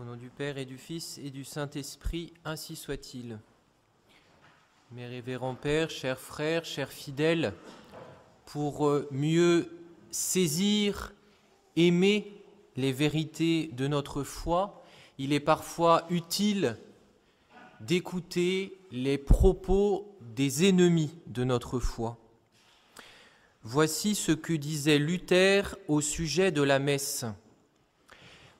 Au nom du Père et du Fils et du Saint-Esprit, ainsi soit-il. Mes révérends pères, chers frères, chers fidèles, pour euh, mieux saisir, aimer les vérités de notre foi, il est parfois utile d'écouter les propos des ennemis de notre foi. Voici ce que disait Luther au sujet de la messe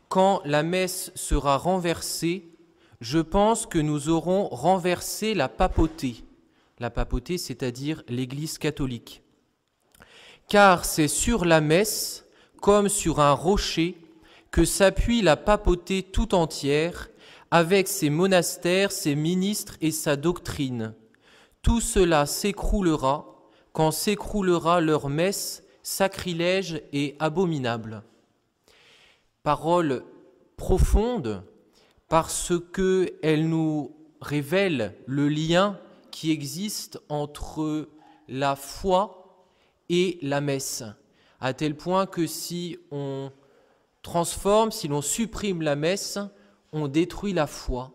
quand la messe sera renversée, je pense que nous aurons renversé la papauté, la papauté c'est-à-dire l'Église catholique. Car c'est sur la messe, comme sur un rocher, que s'appuie la papauté tout entière, avec ses monastères, ses ministres et sa doctrine. Tout cela s'écroulera quand s'écroulera leur messe, sacrilège et abominable parole profonde parce qu'elle nous révèle le lien qui existe entre la foi et la messe, à tel point que si on transforme, si l'on supprime la messe, on détruit la foi.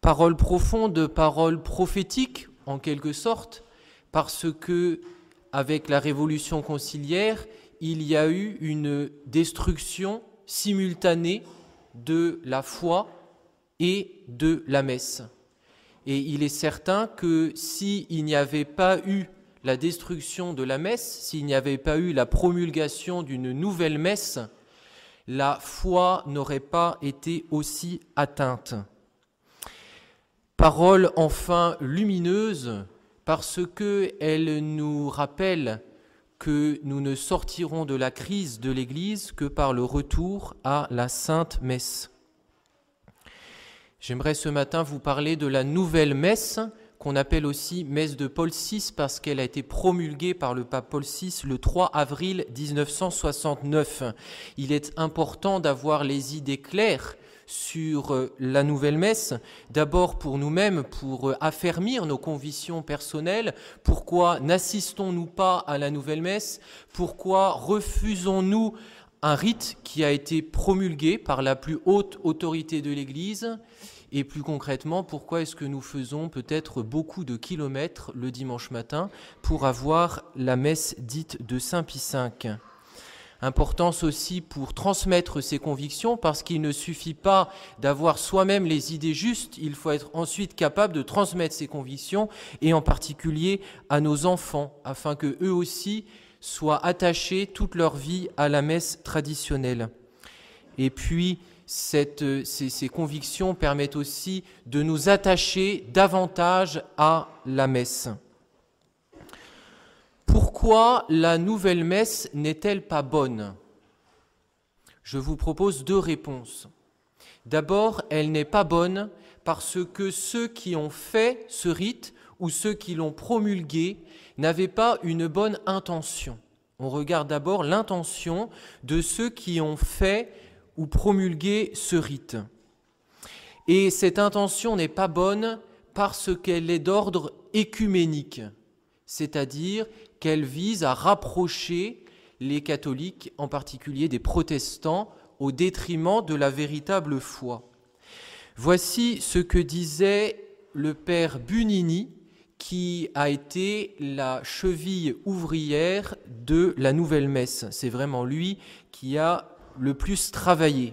Parole profonde, parole prophétique en quelque sorte, parce que avec la révolution conciliaire, il y a eu une destruction simultanée de la foi et de la messe. Et il est certain que s'il n'y avait pas eu la destruction de la messe, s'il n'y avait pas eu la promulgation d'une nouvelle messe, la foi n'aurait pas été aussi atteinte. Parole enfin lumineuse parce que elle nous rappelle que nous ne sortirons de la crise de l'Église que par le retour à la Sainte Messe. J'aimerais ce matin vous parler de la nouvelle messe, qu'on appelle aussi messe de Paul VI parce qu'elle a été promulguée par le pape Paul VI le 3 avril 1969. Il est important d'avoir les idées claires sur euh, la nouvelle messe, d'abord pour nous-mêmes, pour euh, affermir nos convictions personnelles, pourquoi n'assistons-nous pas à la nouvelle messe, pourquoi refusons-nous un rite qui a été promulgué par la plus haute autorité de l'Église et plus concrètement, pourquoi est-ce que nous faisons peut-être beaucoup de kilomètres le dimanche matin pour avoir la messe dite de Saint Pie V Importance aussi pour transmettre ses convictions parce qu'il ne suffit pas d'avoir soi-même les idées justes, il faut être ensuite capable de transmettre ses convictions et en particulier à nos enfants afin que eux aussi soient attachés toute leur vie à la messe traditionnelle. Et puis, euh, ces, convictions permettent aussi de nous attacher davantage à la messe. Pourquoi la nouvelle messe n'est-elle pas bonne Je vous propose deux réponses. D'abord, elle n'est pas bonne parce que ceux qui ont fait ce rite ou ceux qui l'ont promulgué n'avaient pas une bonne intention. On regarde d'abord l'intention de ceux qui ont fait ou promulgué ce rite. Et cette intention n'est pas bonne parce qu'elle est d'ordre écuménique c'est-à-dire qu'elle vise à rapprocher les catholiques, en particulier des protestants, au détriment de la véritable foi. Voici ce que disait le père Bunini, qui a été la cheville ouvrière de la nouvelle messe. C'est vraiment lui qui a le plus travaillé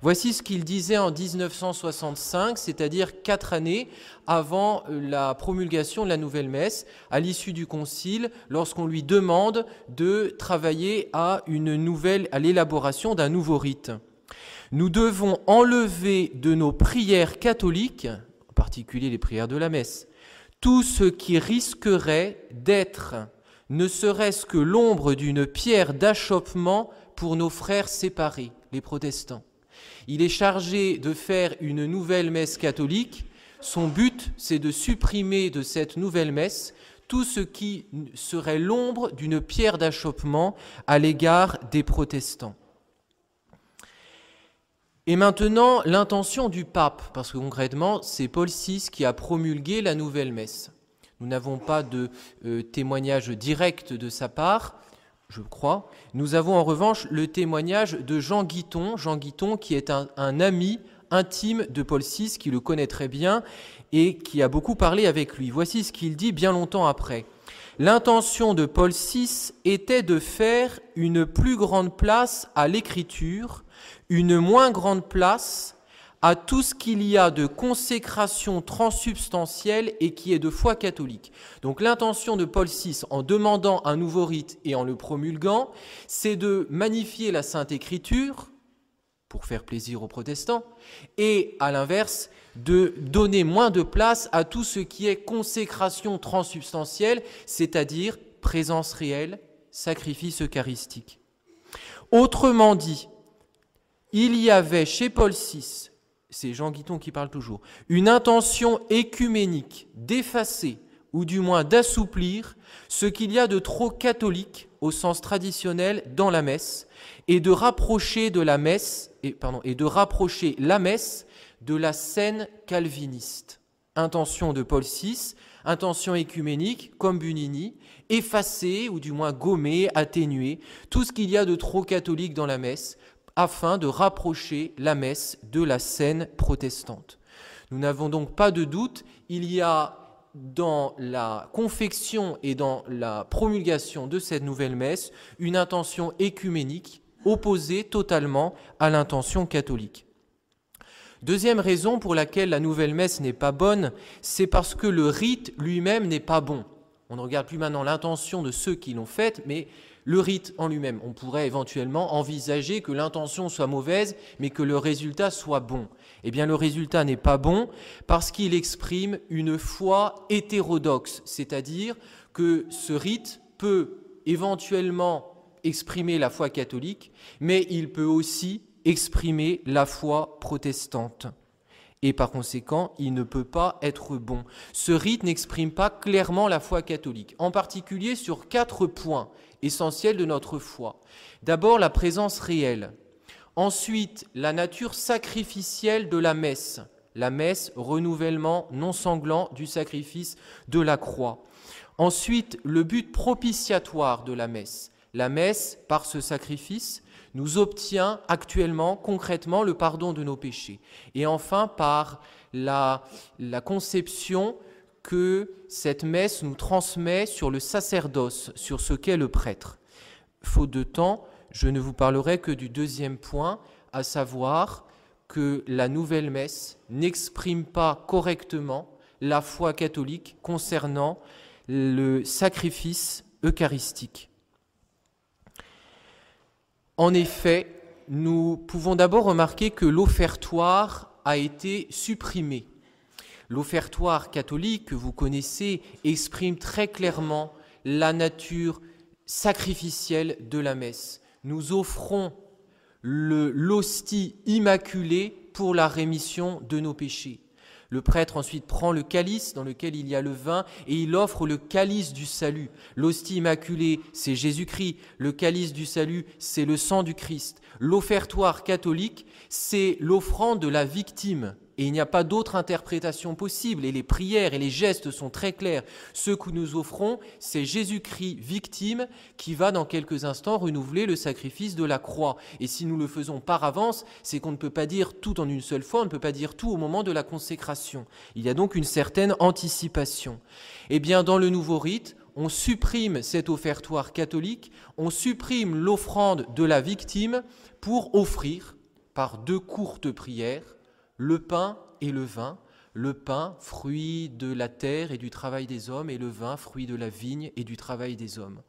Voici ce qu'il disait en 1965, c'est-à-dire quatre années avant euh, la promulgation de la nouvelle messe, à l'issue du concile, lorsqu'on lui demande de travailler à une nouvelle, à l'élaboration d'un nouveau rite. Nous devons enlever de nos prières catholiques, en particulier les prières de la messe, tout ce qui risquerait d'être, ne serait-ce que l'ombre d'une pierre d'achoppement pour nos frères séparés, les protestants. Il est chargé de faire une nouvelle messe catholique. Son but, c'est de supprimer de cette nouvelle messe tout ce qui serait l'ombre d'une pierre d'achoppement à l'égard des protestants. Et maintenant, l'intention du pape, parce que concrètement, c'est Paul VI qui a promulgué la nouvelle messe. Nous n'avons pas de euh, témoignage direct de sa part, je crois. Nous avons en revanche le témoignage de Jean Guiton, Jean Guiton qui est un, ami intime de Paul VI, qui le connaît très bien et qui a beaucoup parlé avec lui. Voici ce qu'il dit bien longtemps après. L'intention de Paul VI était de faire une plus grande place à l'écriture, une moins grande place à tout ce qu'il y a de consécration transsubstantielle et qui est de foi catholique. Donc l'intention de Paul VI en demandant un nouveau rite et en le promulguant, c'est de magnifier la Sainte Écriture pour faire plaisir aux protestants et à l'inverse de donner moins de place à tout ce qui est consécration transsubstantielle, c'est-à-dire présence réelle, sacrifice eucharistique. Autrement dit, il y avait chez Paul VI c'est Jean Guiton qui parle toujours, une intention écuménique d'effacer ou du moins d'assouplir ce qu'il y a de trop catholique au sens traditionnel dans la messe et de rapprocher de la messe et, pardon, et de rapprocher la messe de la scène calviniste. Intention de Paul VI, intention écuménique comme Bunini, effacer ou du moins gommer, atténuer tout ce qu'il y a de trop catholique dans la messe afin de rapprocher la messe de la scène protestante. Nous n'avons donc pas de doute, il y a dans la confection et dans la promulgation de cette nouvelle messe une intention écuménique opposée totalement à l'intention catholique. Deuxième raison pour laquelle la nouvelle messe n'est pas bonne, c'est parce que le rite lui-même n'est pas bon. On ne regarde plus maintenant l'intention de ceux qui l'ont faite, mais le rite en lui-même. On pourrait éventuellement envisager que l'intention soit mauvaise, mais que le résultat soit bon. Eh bien, le résultat n'est pas bon parce qu'il exprime une foi hétérodoxe, c'est-à-dire que ce rite peut éventuellement exprimer la foi catholique, mais il peut aussi exprimer la foi protestante et par conséquent, il ne peut pas être bon. Ce rite n'exprime pas clairement la foi catholique, en particulier sur quatre points essentiels de notre foi. D'abord, la présence réelle. Ensuite, la nature sacrificielle de la messe. La messe, renouvellement non sanglant du sacrifice de la croix. Ensuite, le but propitiatoire de la messe. La messe, par ce sacrifice, nous obtient actuellement, concrètement, le pardon de nos péchés. Et enfin, par la, conception que cette messe nous transmet sur le sacerdoce, sur ce qu'est le prêtre. Faute de temps, je ne vous parlerai que du deuxième point, à savoir que la nouvelle messe n'exprime pas correctement la foi catholique concernant le sacrifice eucharistique. En effet, nous pouvons d'abord remarquer que l'offertoire a été supprimé. L'offertoire catholique que vous connaissez exprime très clairement la nature sacrificielle de la messe. Nous offrons l'hostie immaculée pour la rémission de nos péchés. Le prêtre ensuite prend le calice dans lequel il y a le vin et il offre le calice du salut. L'hostie immaculée, c'est Jésus-Christ. Le calice du salut, c'est le sang du Christ. L'offertoire catholique, c'est l'offrande de la victime. Et il n'y a pas d'autre interprétation possible. Et les prières et les gestes sont très clairs. Ce que nous offrons, c'est Jésus-Christ victime qui va dans quelques instants renouveler le sacrifice de la croix. Et si nous le faisons par avance, c'est qu'on ne peut pas dire tout en une seule fois, on ne peut pas dire tout au moment de la consécration. Il y a donc une certaine anticipation. Eh bien, dans le nouveau rite, on supprime cet offertoire catholique, on supprime l'offrande de la victime pour offrir, par deux courtes prières, le pain et le vin, le pain, fruit de la terre et du travail des hommes, et le vin, fruit de la vigne et du travail des hommes.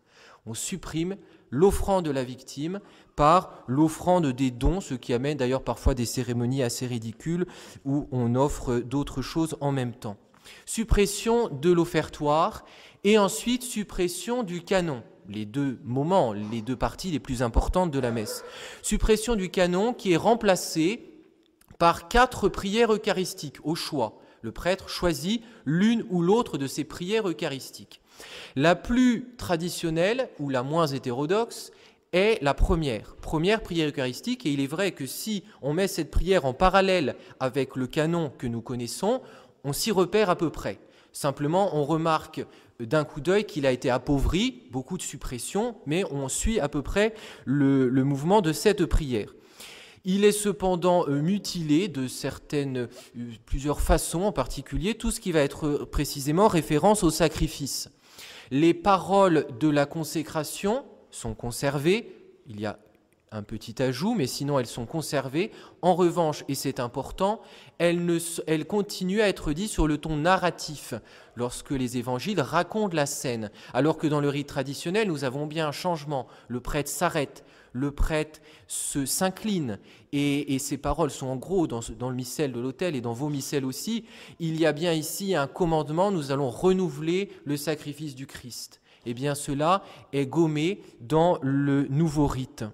On supprime l'offrande de la victime par l'offrande des dons, ce qui amène d'ailleurs parfois des cérémonies assez ridicules où on offre d'autres choses en même temps. Suppression de l'offertoire et ensuite suppression du canon les deux moments, les deux parties les plus importantes de la messe. Suppression du canon qui est remplacé par quatre prières eucharistiques au choix. Le prêtre choisit l'une ou l'autre de ces prières eucharistiques. La plus traditionnelle ou la moins hétérodoxe est la première, première prière eucharistique, et il est vrai que si on met cette prière en parallèle avec le canon que nous connaissons, on s'y repère à peu près. Simplement, on remarque d'un coup d'œil qu'il a été appauvri, beaucoup de suppressions, mais on suit à peu près le mouvement de cette prière. Il est cependant euh, mutilé de certaines, euh, plusieurs façons, en particulier tout ce qui va être euh, précisément référence au sacrifice. Les paroles de la consécration sont conservées, il y a un petit ajout, mais sinon elles sont conservées. En revanche, et c'est important, elles, continuent à être dites sur le ton narratif, lorsque les évangiles racontent la scène, alors que dans le rite traditionnel, nous avons bien un changement. Le prêtre s'arrête, le prêtre se s'incline, et, ses paroles sont en gros dans, le missel de l'autel et dans vos missels aussi. Il y a bien ici un commandement, nous allons renouveler le sacrifice du Christ. Et eh bien cela est gommé dans le nouveau rite.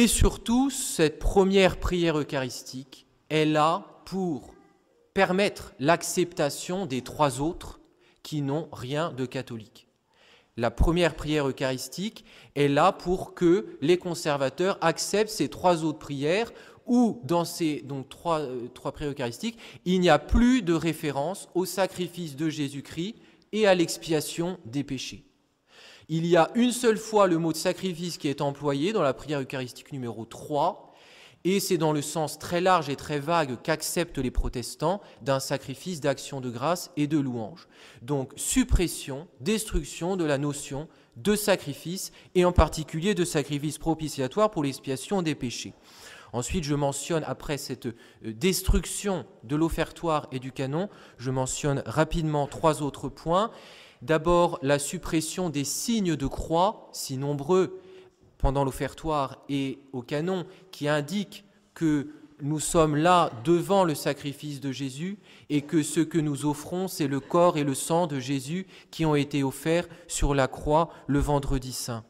Et surtout, cette première prière eucharistique est là pour permettre l'acceptation des trois autres qui n'ont rien de catholique. La première prière eucharistique est là pour que les conservateurs acceptent ces trois autres prières où, dans ces donc, trois, euh, trois prières eucharistiques, il n'y a plus de référence au sacrifice de Jésus-Christ et à l'expiation des péchés. Il y a une seule fois le mot de sacrifice qui est employé dans la prière eucharistique numéro 3, et c'est dans le sens très large et très vague qu'acceptent les protestants d'un sacrifice d'action de grâce et de louange. Donc suppression, destruction de la notion de sacrifice, et en particulier de sacrifice propitiatoire pour l'expiation des péchés. Ensuite, je mentionne, après cette euh, destruction de l'offertoire et du canon, je mentionne rapidement trois autres points. D'abord, la suppression des signes de croix, si nombreux, pendant l'offertoire et au canon, qui indiquent que nous sommes là devant le sacrifice de Jésus et que ce que nous offrons, c'est le corps et le sang de Jésus qui ont été offerts sur la croix le vendredi saint.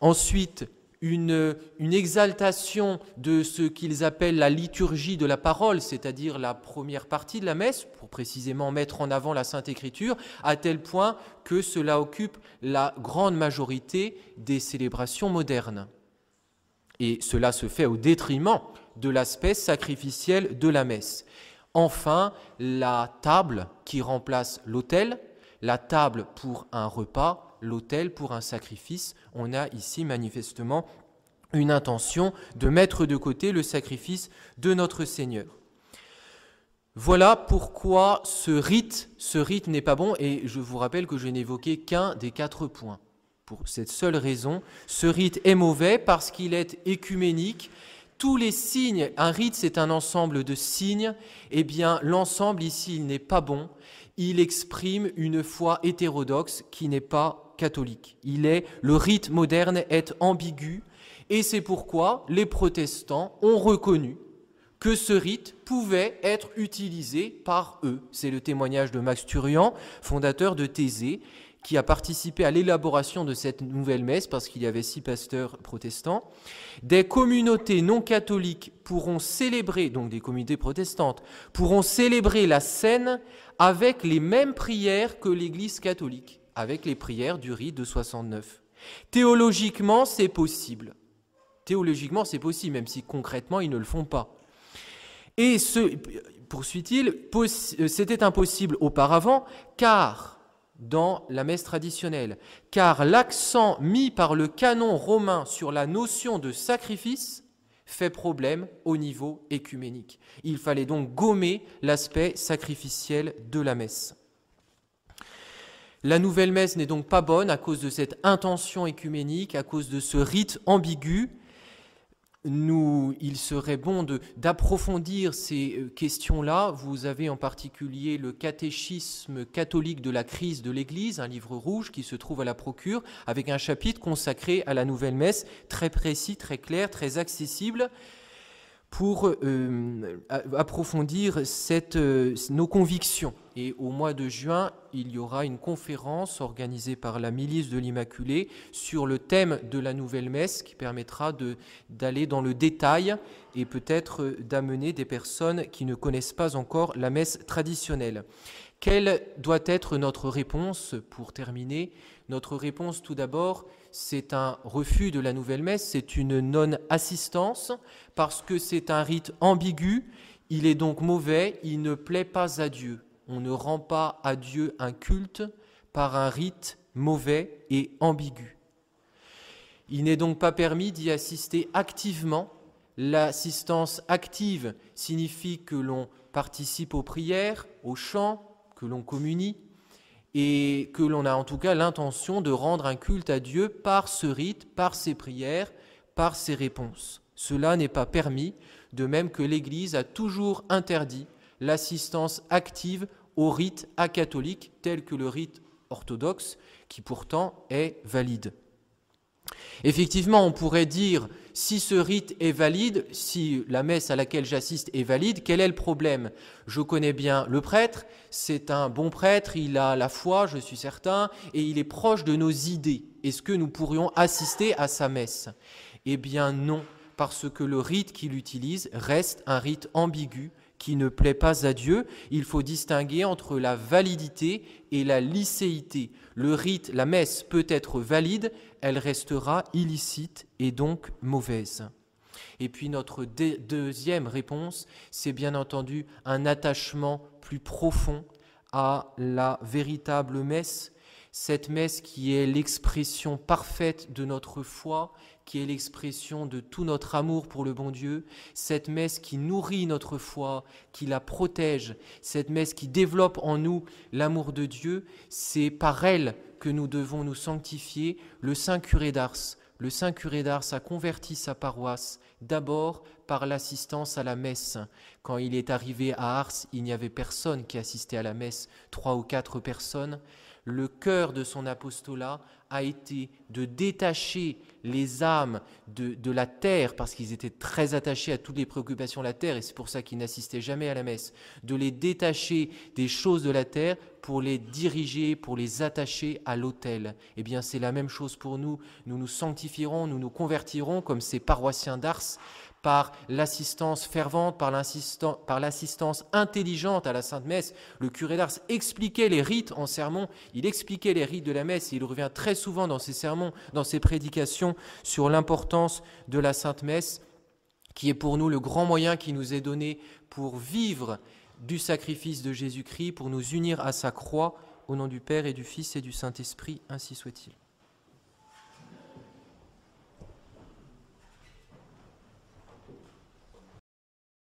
Ensuite, une, exaltation de ce qu'ils appellent la liturgie de la parole, c'est-à-dire la première partie de la messe, pour précisément mettre en avant la Sainte Écriture, à tel point que cela occupe la grande majorité des célébrations modernes. Et cela se fait au détriment de l'aspect sacrificiel de la messe. Enfin, la table qui remplace l'autel, la table pour un repas, l'autel pour un sacrifice. On a ici manifestement une intention de mettre de côté le sacrifice de notre Seigneur. Voilà pourquoi ce rite, ce rite n'est pas bon, et je vous rappelle que je n'évoquais qu'un des quatre points. Pour cette seule raison, ce rite est mauvais parce qu'il est écuménique. Tous les signes, un rite c'est un ensemble de signes, eh bien l'ensemble ici il n'est pas bon, il exprime une foi hétérodoxe qui n'est pas catholique. Il est, le rite moderne est ambigu, et c'est pourquoi les protestants ont reconnu que ce rite pouvait être utilisé par eux. C'est le témoignage de Max Turian, fondateur de Thésée, qui a participé à l'élaboration de cette nouvelle messe, parce qu'il y avait six pasteurs protestants. Des communautés non catholiques pourront célébrer, donc des communautés protestantes, pourront célébrer la scène avec les mêmes prières que l'Église catholique avec les prières du rite de 69. Théologiquement, c'est possible. Théologiquement, c'est possible, même si concrètement, ils ne le font pas. Et ce, poursuit-il, euh, c'était impossible auparavant, car, dans la messe traditionnelle, car l'accent mis par le canon romain sur la notion de sacrifice fait problème au niveau écuménique. Il fallait donc gommer l'aspect sacrificiel de la messe. La nouvelle messe n'est donc pas bonne à cause de cette intention écuménique, à cause de ce rite ambigu. il serait bon d'approfondir ces euh, questions-là. Vous avez en particulier le catéchisme catholique de la crise de l'Église, un livre rouge qui se trouve à la procure, avec un chapitre consacré à la nouvelle messe, très précis, très clair, très accessible pour euh, euh, approfondir euh, nos convictions. Et au mois de juin, il y aura une conférence organisée par la milice de l'Immaculée sur le thème de la nouvelle messe qui permettra d'aller dans le détail et peut-être d'amener des personnes qui ne connaissent pas encore la messe traditionnelle. Quelle doit être notre réponse pour terminer notre réponse, tout d'abord, c'est un refus de la nouvelle messe, c'est une non-assistance, parce que c'est un rite ambigu, il est donc mauvais, il ne plaît pas à Dieu. On ne rend pas à Dieu un culte par un rite mauvais et ambigu. Il n'est donc pas permis d'y assister activement. L'assistance active signifie que l'on participe aux prières, aux chants, que l'on communie, et que l'on a en tout cas l'intention de rendre un culte à Dieu par ce rite, par ses prières, par ses réponses. Cela n'est pas permis, de même que l'Église a toujours interdit l'assistance active au rite acatholique tel que le rite orthodoxe, qui pourtant est valide. Effectivement, on pourrait dire, si ce rite est valide, si la messe à laquelle j'assiste est valide, quel est le problème Je connais bien le prêtre, c'est un bon prêtre, il a la foi, je suis certain, et il est proche de nos idées. Est-ce que nous pourrions assister à sa messe Eh bien non, parce que le rite qu'il utilise reste un rite ambigu qui ne plaît pas à Dieu, il faut distinguer entre la validité et la licéité. Le rite, la messe peut être valide, elle restera illicite et donc mauvaise. Et puis notre deuxième réponse, c'est bien entendu un attachement plus profond à la véritable messe, cette messe qui est l'expression parfaite de notre foi, qui est l'expression de tout notre amour pour le bon Dieu, cette messe qui nourrit notre foi, qui la protège, cette messe qui développe en nous l'amour de Dieu, c'est par elle que nous devons nous sanctifier. Le Saint curé d'Ars, le Saint curé d'Ars a converti sa paroisse d'abord par l'assistance à la messe. Quand il est arrivé à Ars, il n'y avait personne qui assistait à la messe, trois ou quatre personnes le cœur de son apostolat a été de détacher les âmes de, la terre, parce qu'ils étaient très attachés à toutes les préoccupations de la terre, et c'est pour ça qu'ils n'assistaient jamais à la messe, de les détacher des choses de la terre pour les diriger, pour les attacher à l'autel. Eh bien, c'est la même chose pour nous. Nous nous sanctifierons, nous nous convertirons comme ces paroissiens d'Ars par l'assistance fervente, par l'assistance intelligente à la Sainte Messe. Le curé d'Ars expliquait les rites en sermon, il expliquait les rites de la messe, et il revient très souvent dans ses sermons, dans ses prédications, sur l'importance de la Sainte Messe, qui est pour nous le grand moyen qui nous est donné pour vivre du sacrifice de Jésus-Christ, pour nous unir à sa croix, au nom du Père et du Fils et du Saint-Esprit, ainsi soit-il.